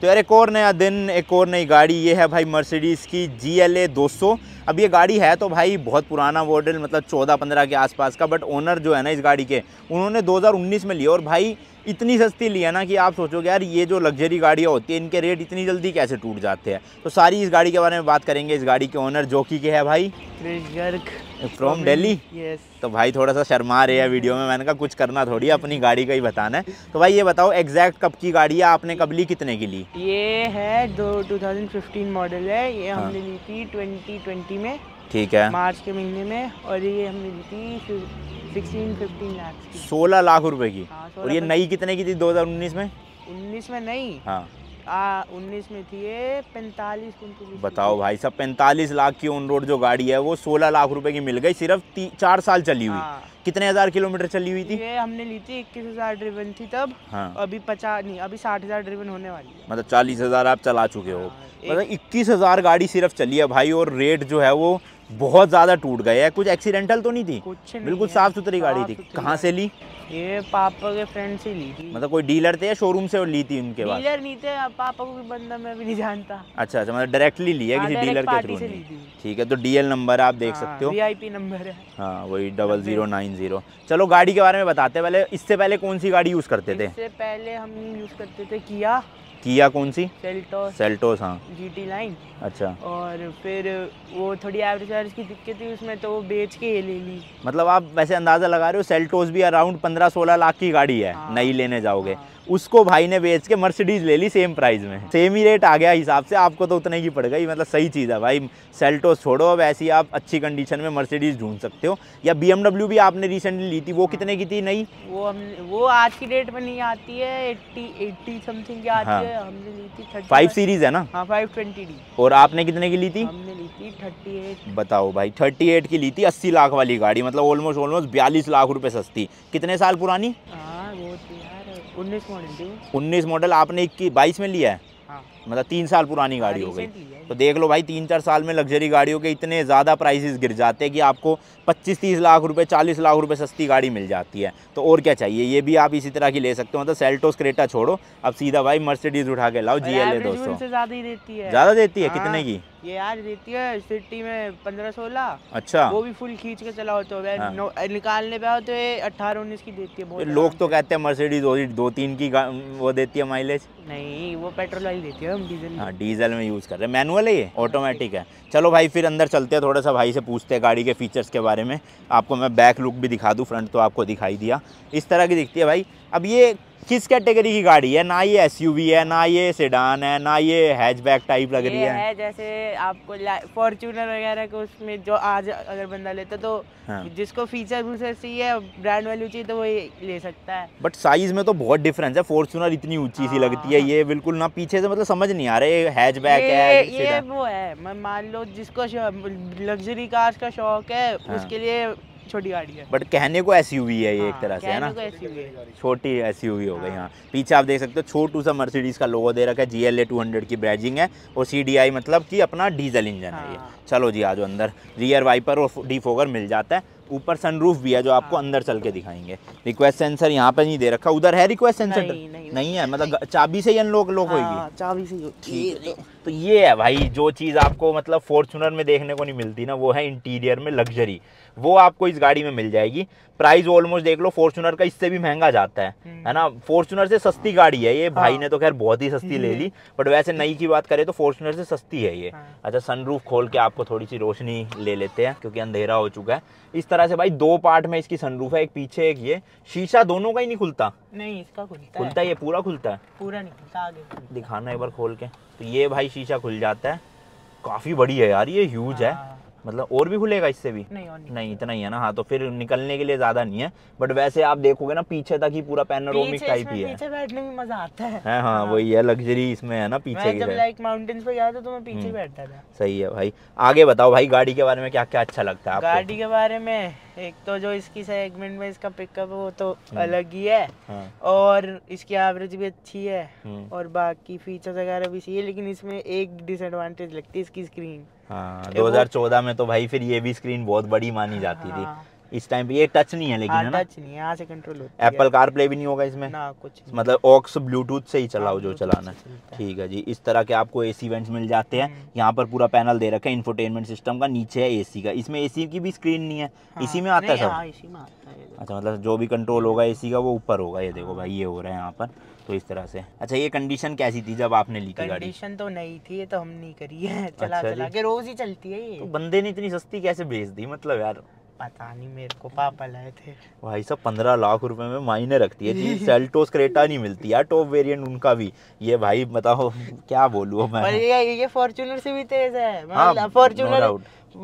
तो यार एक और नया दिन एक और नई गाड़ी ये है भाई मर्सिडीज़ की जी एल ए दो सौ अब ये गाड़ी है तो भाई बहुत पुराना मॉडल मतलब चौदह पंद्रह के आसपास का बट ओनर जो है ना इस गाड़ी के उन्होंने 2019 में लिया और भाई इतनी सस्ती लिया ना कि आप सोचोगे यार ये जो लग्जरी गाड़ियाँ होती हैं इनके रेट इतनी जल्दी कैसे टूट जाते हैं तो सारी इस गाड़ी के बारे में बात करेंगे इस गाड़ी के ओनर जोकी के है भाई फ्रॉम डेली तो भाई थोड़ा सा शर्मा रहे हैं वीडियो में मैंने कहा कुछ करना थोड़ी अपनी गाड़ी का ही बताना है तो भाई ये बताओ एग्जैक्ट कब की गाड़ी है आपने कब ली कितने की ली ये है दो 2015 मॉडल है ये हमने हाँ। ली थी ट्वेंटी में ठीक है मार्च के महीने में और ये हमने ली थी सिक्सटीन फिफ्टीन लाख सोलह लाख रुपए की हाँ, और ये नई कितने की थी 2019 में 19 में नहीं हाँ उन्नीस में थी ये पैंतालीस बताओ भाई साहब पैंतालीस लाख की ऑन रोड जो गाड़ी है वो सोलह लाख रुपए की मिल गई सिर्फ चार साल चली हुई हाँ। कितने हजार किलोमीटर चली हुई थी ये हमने ली थी इक्कीस हजार ड्रिवन थी तब हाँ। अभी पचास नहीं अभी साठ हजार ड्रिवन होने वाली है मतलब चालीस हजार आप चला चुके हो हाँ, मतलब इक्कीस हजार गाड़ी सिर्फ चली है भाई और रेट जो है वो बहुत ज़्यादा टूट गए है कुछ एक्सीडेंटल तो नहीं थी कुछ नहीं बिल्कुल साफ सुथरी गाड़ी थी कहाँ से ली ये पापा के फ्रेंड से ली थी मतलब कोई डीलर थे या शोरूम से और ली थी उनके बाद डीलर नहीं थे पापा को भी बंदा मैं भी नहीं जानता अच्छा अच्छा मतलब डायरेक्टली ली है हाँ, किसी डीलर के थ्रू ठीक है तो डीएल नंबर आप देख हाँ, सकते हो वीआईपी नंबर है हाँ वही डबल जीरो नाइन जीरो चलो गाड़ी के बारे में बताते पहले इससे पहले कौन सी गाड़ी यूज़ करते थे पहले हम यूज़ करते थे किया किया कौन सी सेल्टोस सेल्टोस हाँ जी टी लाइन अच्छा और फिर वो थोड़ी एवरेज एवरेज की दिक्कत थी उसमें तो वो बेच के ले ली मतलब आप वैसे अंदाज़ा लगा रहे हो सेल्टोस भी अराउंड पंद्रह सोलह लाख की गाड़ी है हाँ, नई लेने जाओगे हाँ। उसको भाई ने बेच के मर्सिडीज ले ली सेम प्राइस में सेम ही रेट आ गया हिसाब से आपको तो उतने की पड़ गई मतलब सही चीज़ है भाई सेल्टोस छोड़ो अब ऐसी आप अच्छी कंडीशन में मर्सिडीज ढूंढ सकते हो या बी भी आपने रिसेंटली ली थी वो कितने की थी नहीं वो हम वो आज की डेट में नहीं आती है एट्टी एट्टी समथिंग की आती हाँ। है हमने ली थी फाइव सीरीज है ना हाँ फाइव ट्वेंटी डी और आपने कितने की ली थी हमने ली थी थर्टी एट बताओ भाई थर्टी एट की ली थी अस्सी लाख वाली गाड़ी मतलब ऑलमोस्ट ऑलमोस्ट बयालीस लाख रुपए सस्ती कितने साल पुरानी हाँ वो थी तो उन्नीस मॉडल उन्नीस मॉडल आपने इक्कीस बाईस में लिया है हाँ मतलब तीन साल पुरानी हाँ, गाड़ी हो गई तो देख लो भाई तीन चार साल में लग्जरी गाड़ियों के इतने ज़्यादा प्राइसेस गिर जाते हैं कि आपको 25-30 लाख रुपए 40 लाख रुपए सस्ती गाड़ी मिल जाती है तो और क्या चाहिए ये भी आप इसी तरह की ले सकते हो मतलब सेल्टोस क्रेटा छोड़ो अब सीधा भाई मर्सिडीज उठा के लाओ जी एल दोस्तों ज़्यादा ही देती है ज़्यादा देती है हाँ। कितने की ये यार देती है सिटी में पंद्रह सोलह अच्छा वो भी फुल खींच के चलाओ तो हाँ। निकालने पे तो ये अठारह उन्नीस की देती है लोग तो कहते हैं मर्सिडीज दो तीन की वो देती है माइलेज नहीं वो पेट्रोल वाली देती है हम डीजल हाँ डीजल में यूज़ कर रहे हैं मैनुअल है ये ऑटोमेटिक हाँ, है चलो भाई फिर अंदर चलते हैं थोड़ा सा भाई से पूछते हैं गाड़ी के फीचर्स के बारे में आपको मैं बैक लुक भी दिखा दूँ फ्रंट तो आपको दिखाई दिया इस तरह की दिखती है भाई अब ये किस कैटेगरी की गाड़ी है ना ये एसयूवी है ना ये सेडान है ना ये हैचबैक टाइप लग रही है, है जैसे आपको फॉर्चूनर वगैरह को उसमें जो आज अगर बंदा लेता तो हाँ। जिसको फीचर फूचर चाहिए ब्रांड वैल्यू चाहिए तो वो ले सकता है बट साइज में तो बहुत डिफरेंस है फॉर्चूनर इतनी ऊंची हाँ। सी लगती है हाँ। ये बिल्कुल ना पीछे से मतलब समझ नहीं आ रहा है बैक है ये वो है मान लो जिसको लग्जरी कार का शौक है हाँ। उसके लिए छोटी गाड़ी है बट कहने को एस है ये एक हाँ, तरह से है ना छोटी एस यू हो गई हाँ।, हाँ पीछे आप देख सकते हो छोटू सा मर्सिडीज का लोगो दे रखा है G L A two hundred की ब्रैजिंग है और सी डी आई मतलब की अपना डीजल इंजन है ये हाँ। चलो जी आज अंदर रियर वाइपर और डी फोगर मिल जाता है ऊपर सनरूफ भी है जो आपको अंदर चल के दिखाएंगे रिक्वेस्ट सेंसर यहाँ पे नहीं दे रखा उधर है रिक्वेस्ट सेंसर नहीं, नहीं, नहीं है मतलब चाबी से ही अनलॉक लॉक होगी चाबी से ठीक है तो ये है भाई जो चीज़ आपको मतलब फॉर्चुनर में देखने को नहीं मिलती ना वो है इंटीरियर में लग्जरी वो आपको इस गाड़ी में मिल जाएगी प्राइस ऑलमोस्ट देख लो फॉर्चुनर का इससे भी महंगा जाता है हम्म। है ना फॉर्चुनर से सस्ती गाड़ी है ये हाँ। भाई ने तो खैर बहुत ही सस्ती ले हम्म। ली बट वैसे नई की बात करें तो फॉर्चुनर से सस्ती है ये हाँ। अच्छा सनरूफ खोल के आपको थोड़ी सी रोशनी ले लेते हैं क्योंकि अंधेरा हो चुका है इस तरह से भाई दो पार्ट में इसकी सनरूफ है एक पीछे एक ये शीशा दोनों का ही नहीं खुलता नहीं इसका खुलता खुलता ये पूरा खुलता है पूरा नहीं खुलता आगे दिखाना एक बार खोल के तो ये भाई शीशा खुल जाता है काफ़ी बड़ी है यार ये ह्यूज है हाँ। मतलब और भी खुलेगा इससे भी नहीं और नहीं, नहीं इतना ही है ना हाँ तो फिर निकलने के लिए ज्यादा नहीं है बट वैसे आप देखोगे ना पीछे तक ही पूरा पैनोरामिक टाइप ही है पीछे बैठने में मजा आता है हाँ, हाँ, हाँ। वही है लग्जरी इसमें है ना पीछे मैं जब लाइक माउंटेन्स पे गया था तो मैं पीछे हम्म। बैठता था सही है भाई आगे बताओ भाई गाड़ी के बारे में क्या क्या अच्छा लगता है गाड़ी के बारे में एक तो जो इसकी सेगमेंट में इसका पिकअप वो तो हम्म। अलग ही है हाँ। और इसकी एवरेज भी अच्छी है हम्म। और बाकी फीचर्स वगैरह भी सही है लेकिन इसमें एक डिसएडवांटेज लगती है इसकी स्क्रीन हाँ 2014 में तो भाई फिर ये भी स्क्रीन बहुत बड़ी मानी जाती हाँ। थी इस टाइम पे ये टच नहीं है लेकिन हाँ, है ना टच नहीं है से कंट्रोल होती एप्पल कार प्ले भी नहीं होगा इसमें ना कुछ मतलब ऑक्स ब्लूटूथ से ही चलाओ हाँ, जो चलाना ठीक है जी इस तरह के आपको एसी इवेंट्स मिल जाते हैं हम्म। यहाँ पर पूरा पैनल दे रखा है सिस्टम का नीचे है एसी का इसमें एसी की भी स्क्रीन नहीं है हाँ, इसी में आता है सब हाँ, अच्छा मतलब जो भी कंट्रोल होगा एसी का वो ऊपर होगा ये देखो भाई ये हो रहा है यहाँ पर तो इस तरह से अच्छा ये कंडीशन कैसी थी जब आपने ली थी कंडीशन तो नहीं थी ये तो हम नहीं करी है चला अच्छा चला के रोज ही चलती है ये तो बंदे ने इतनी सस्ती कैसे भेज दी मतलब यार पता नहीं मेरे को पापा लाए थे भाई साहब पंद्रह लाख रुपए में मायने रखती है जी सेल्टोस क्रेटा नहीं मिलती यार टॉप वेरिएंट उनका भी ये भाई बताओ क्या बोलू मैं पर ये ये फॉर्चूनर से भी तेज है हाँ, फॉर्चूनर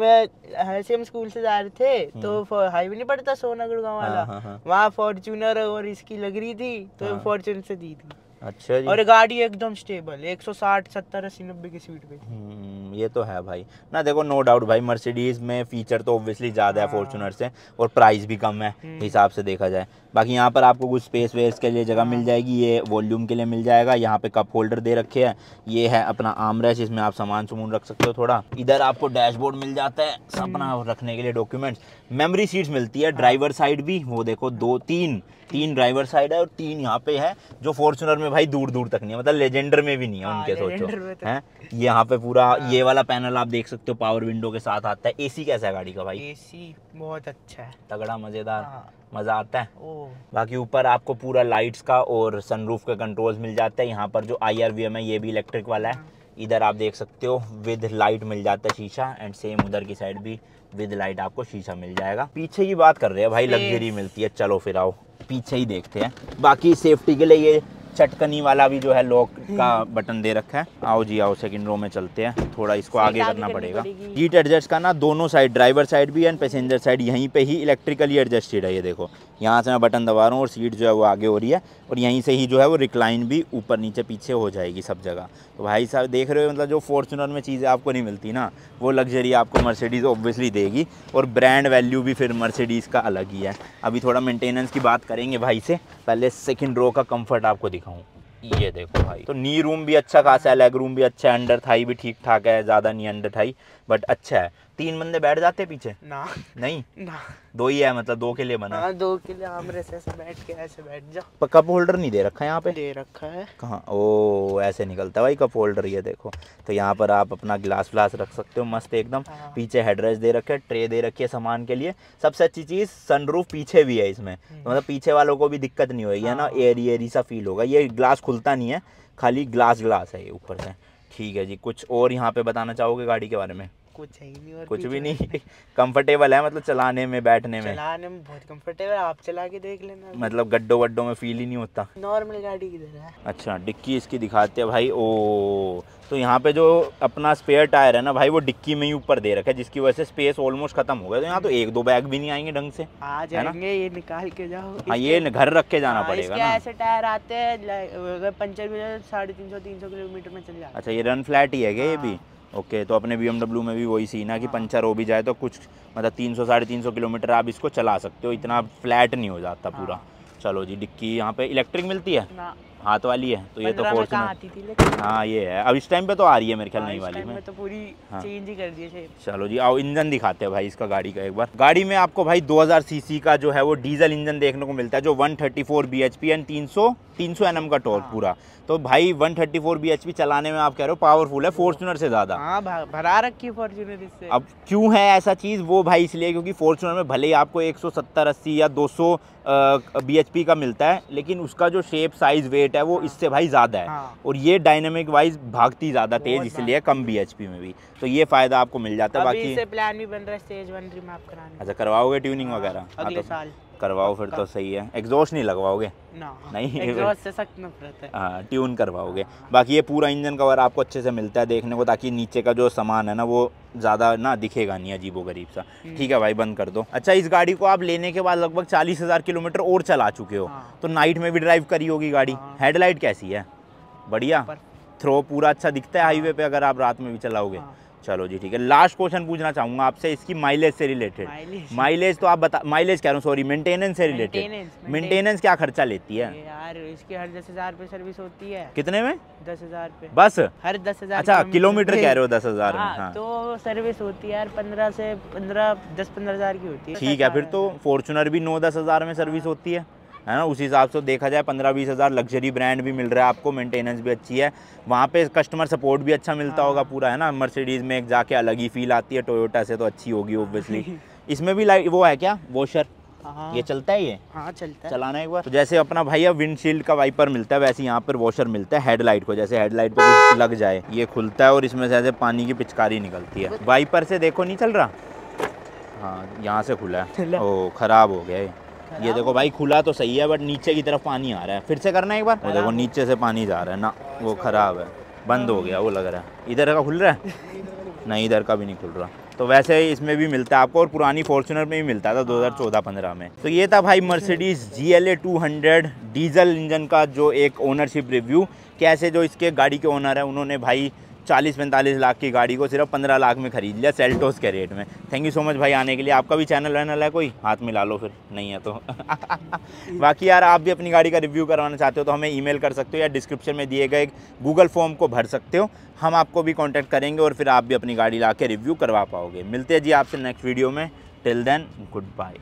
मैं हरसिम स्कूल से जा रहे थे हम्म। तो हाईवे नहीं पड़ता सोनागढ़ गांव वाला हाँ, हाँ, हाँ। वहाँ फॉर्चूनर और इसकी लग रही थी तो फॉर्चूनर से दी थी अच्छा जी और गाड़ी एकदम स्टेबल 160 70 अस्सी नब्बे की स्पीड पे हम्म, ये तो है भाई ना देखो नो डाउट भाई मर्सिडीज में फीचर तो ऑब्वियसली ज़्यादा है फॉर्च्यूनर हाँ। से और प्राइस भी कम है हम्म। हिसाब से देखा जाए बाकी यहाँ पर आपको कुछ स्पेस वेस के लिए जगह हाँ। मिल जाएगी ये वॉल्यूम के लिए मिल जाएगा यहाँ पे कप होल्डर दे रखे हैं ये है अपना आमरेस इसमें आप सामान सुमून रख सकते हो थोड़ा इधर आपको डैशबोर्ड मिल जाता है हम्म। अपना रखने के लिए डॉक्यूमेंट्स मेमोरी सीट्स मिलती है ड्राइवर हाँ। साइड भी वो देखो दो तीन तीन ड्राइवर साइड है और तीन यहाँ पे है जो फॉर्चुनर में भाई दूर दूर तक नहीं है मतलब लेजेंडर में भी नहीं है हाँ, उनके सोचो तो- है यहाँ पे पूरा हाँ। ये वाला पैनल आप देख सकते हो पावर विंडो के साथ आता है एसी कैसा है गाड़ी का भाई एसी बहुत अच्छा है तगड़ा मजेदार हाँ। मजा आता है बाकी ऊपर आपको पूरा लाइट्स का और सनरूफ का कंट्रोल्स मिल जाता है यहाँ पर जो आई है ये भी इलेक्ट्रिक वाला है इधर आप देख सकते हो विद लाइट मिल जाता है शीशा एंड सेम उधर की साइड भी विद लाइट आपको शीशा मिल जाएगा पीछे की बात कर रहे हैं भाई लग्जरी मिलती है चलो फिर आओ पीछे ही देखते हैं बाकी सेफ्टी के लिए ये चटकनी वाला भी जो है लॉक का बटन हम्म। दे रखा है आओ जी आओ सेकंड रो में चलते हैं थोड़ा इसको आगे करना पड़ेगा सीट एडजस्ट करना दोनों साइड ड्राइवर साइड भी एंड पैसेंजर साइड यहीं पे ही इलेक्ट्रिकली एडजस्टेड है ये देखो यहाँ से मैं बटन दबा रहा हूँ और सीट जो है वो आगे हो रही है और यहीं से ही जो है वो रिक्लाइन भी ऊपर नीचे पीछे हो जाएगी सब जगह तो भाई साहब देख रहे हो मतलब जो फॉर्चुनर में चीज़ें आपको नहीं मिलती ना वो लग्जरी आपको मर्सिडीज़ ऑब्वियसली देगी और ब्रांड वैल्यू भी फिर मर्सिडीज़ का अलग ही है अभी थोड़ा मेंटेनेंस की बात करेंगे भाई से पहले सेकेंड रो का कम्फर्ट आपको दिखा दिखाऊँ ये देखो भाई तो नी रूम भी अच्छा खासा है लेग रूम भी अच्छा है अंडर थाई भी ठीक ठाक है ज़्यादा नहीं अंडर थाई बट अच्छा है तीन बंदे बैठ जाते पीछे ना नहीं ना दो ही है मतलब दो के लिए बना आ, हाँ, दो के लिए आम ऐसे ऐसे बैठ के ऐसे बैठ जाओ कप होल्डर नहीं दे रखा है यहाँ पे दे रखा है कहाँ ओ ऐसे निकलता है भाई कप होल्डर ये देखो तो यहाँ पर आप अपना गिलास व्लास रख सकते हो मस्त एकदम हाँ। पीछे हेडरेस्ट दे रखे ट्रे दे रखी है सामान के लिए सबसे अच्छी चीज़ सनरूफ पीछे भी है इसमें हम्म। तो मतलब पीछे वालों को भी दिक्कत नहीं होगी है ना एरी हाँ। एरी सा फील होगा ये ग्लास खुलता नहीं है खाली ग्लास ग्लास है ये ऊपर से ठीक है जी कुछ और यहाँ पे बताना चाहोगे गाड़ी के बारे में कुछ है ही नहीं और कुछ भी नहीं कंफर्टेबल है मतलब चलाने में बैठने में चलाने में बहुत कंफर्टेबल आप चला के देख लेना मतलब गड्ढों वड्डो में फील ही नहीं होता नॉर्मल गाड़ी की तरह अच्छा डिक्की इसकी दिखाते हैं भाई ओ तो यहाँ पे जो अपना स्पेयर टायर है ना भाई वो डिक्की में ही ऊपर दे रखा है जिसकी वजह से स्पेस ऑलमोस्ट खत्म हो गया तो यहाँ तो एक दो बैग भी नहीं आएंगे ढंग से आ जाएंगे ये निकाल के जाओ हाँ ये घर रख के जाना हाँ, पड़ेगा ना ऐसे टायर आते हैं पंचर भी साढ़े तीन सौ तीन सौ किलोमीटर में चल जाता अच्छा ये रन फ्लैट ही है ये भी ओके तो अपने बी में भी वही सीन है कि हाँ। पंचर हो भी जाए तो कुछ मतलब तीन सौ साढ़े तीन सौ किलोमीटर आप इसको चला सकते हो इतना फ्लैट नहीं हो जाता हाँ। पूरा चलो जी डिक्की यहाँ पे इलेक्ट्रिक मिलती है हाथ वाली है तो ये तो फोर्स हाँ ये है अब इस टाइम पे तो आ रही है मेरे ख्याल हाँ, नहीं वाली में तो पूरी हाँ। चेंज ही कर दिए चलो जी आओ इंजन दिखाते हैं भाई इसका गाड़ी का एक बार गाड़ी में आपको भाई 2000 सीसी का जो है वो डीजल इंजन देखने को मिलता है जो 134 बीएचपी एंड 300 तीन सौ एन का टॉर्क हाँ। पूरा तो भाई 134 थर्टी चलाने में आप कह रहे हो पावरफुल है फॉर्चुनर से ज्यादा हाँ, भरा रखी फॉर्चुनर इससे अब क्यों है ऐसा चीज वो भाई इसलिए क्योंकि फॉर्चुनर में भले ही आपको 170 80 या 200 सौ बीएचपी का मिलता है लेकिन उसका जो शेप साइज वेट है वो हाँ। इससे भाई ज्यादा है और ये डायनेमिक वाइज भागती ज्यादा तेज इसलिए कम बीएचपी में भी तो ये फायदा आपको मिल जाता है बाकी प्लान भी बन रहा है अच्छा करवाओगे ट्यूनिंग वगैरह अगले तो साल करवाओ फिर तो सही है एग्जॉस्ट नहीं लगवाओगे नहीं एग्जॉस्ट से सख्त नफरत है हाँ ट्यून करवाओगे बाकी ये पूरा इंजन कवर आपको अच्छे से मिलता है देखने को ताकि नीचे का जो सामान है ना वो ज़्यादा ना दिखेगा नहीं अजीबो गरीब सा हम्म। ठीक है भाई बंद कर दो अच्छा इस गाड़ी को आप लेने के बाद लगभग चालीस हज़ार किलोमीटर और चला चुके हो हाँ। तो नाइट में भी ड्राइव करी होगी गाड़ी हाँ। हेडलाइट कैसी है बढ़िया थ्रो पूरा अच्छा दिखता है हाँ। हाईवे पे अगर आप रात में भी चलाओगे चलो जी ठीक है लास्ट क्वेश्चन पूछना चाहूंगा आपसे इसकी माइलेज से रिलेटेड माइलेज तो आप बता माइलेज कह रहा हूँ सॉरी मेंटेनेंस से रिलेटेड मेंटेनेंस क्या खर्चा लेती है यार इसकी हर दस हज़ार पे सर्विस होती है कितने में दस हज़ार पे बस हर दस हज़ार अच्छा किलोमीटर कह रहे हो दस हज़ार में हाँ, हाँ। तो सर्विस होती है यार पंद्रह से पंद्रह दस पंद्रह हज़ार की होती है ठीक है फिर तो फॉर्चुनर भी नौ दस हज़ार में सर्विस हाँ। होती है है ना उस हिसाब से देखा जाए पंद्रह बीस हज़ार लग्जरी ब्रांड भी मिल रहा है आपको मेंटेनेंस भी अच्छी है वहाँ पे कस्टमर सपोर्ट भी अच्छा मिलता हाँ। होगा पूरा है ना मर्सिडीज़ में एक जाके अलग ही फील आती है टोयोटा से तो अच्छी होगी ओब्वियसली इसमें भी वो है क्या वॉशर हाँ। ये चलता है ये हाँ चलता है चलाना एक बार तो जैसे अपना भैया विंडशील्ड का वाइपर मिलता है वैसे यहाँ पर वॉशर मिलता है हेडलाइट को जैसे हेडलाइट पे लग जाए ये खुलता है और इसमें से पानी की पिचकारी निकलती है वाइपर से देखो नहीं चल रहा हाँ यहाँ से खुला है ओ खराब हो गया ये ये देखो भाई खुला तो सही है बट नीचे की तरफ पानी आ रहा है फिर से करना है एक बार वो देखो नीचे से पानी जा रहा है ना वो अच्छा। खराब है बंद हो गया वो लग रहा है इधर का खुल रहा है नहीं इधर का भी नहीं खुल रहा तो वैसे ही इसमें भी मिलता है आपको और पुरानी फॉर्चुनर में भी मिलता था 2014-15 हाँ। में तो ये था भाई Mercedes G L diesel engine का जो एक ओनरशिप रिव्यू कैसे जो इसके गाड़ी के ओनर है उन्होंने भाई चालीस पैंतालीस लाख की गाड़ी को सिर्फ पंद्रह लाख में खरीद लिया सेल्टोस के रेट में थैंक यू सो मच भाई आने के लिए आपका भी चैनल वैनल है कोई हाथ में ला लो फिर नहीं है तो बाकी यार आप भी अपनी गाड़ी का रिव्यू करवाना चाहते हो तो हमें ईमेल कर सकते हो या डिस्क्रिप्शन में दिए गए गूगल फॉर्म को भर सकते हो हम आपको भी कॉन्टैक्ट करेंगे और फिर आप भी अपनी गाड़ी ला रिव्यू करवा पाओगे मिलते हैं जी आपसे नेक्स्ट वीडियो में टिल देन गुड बाय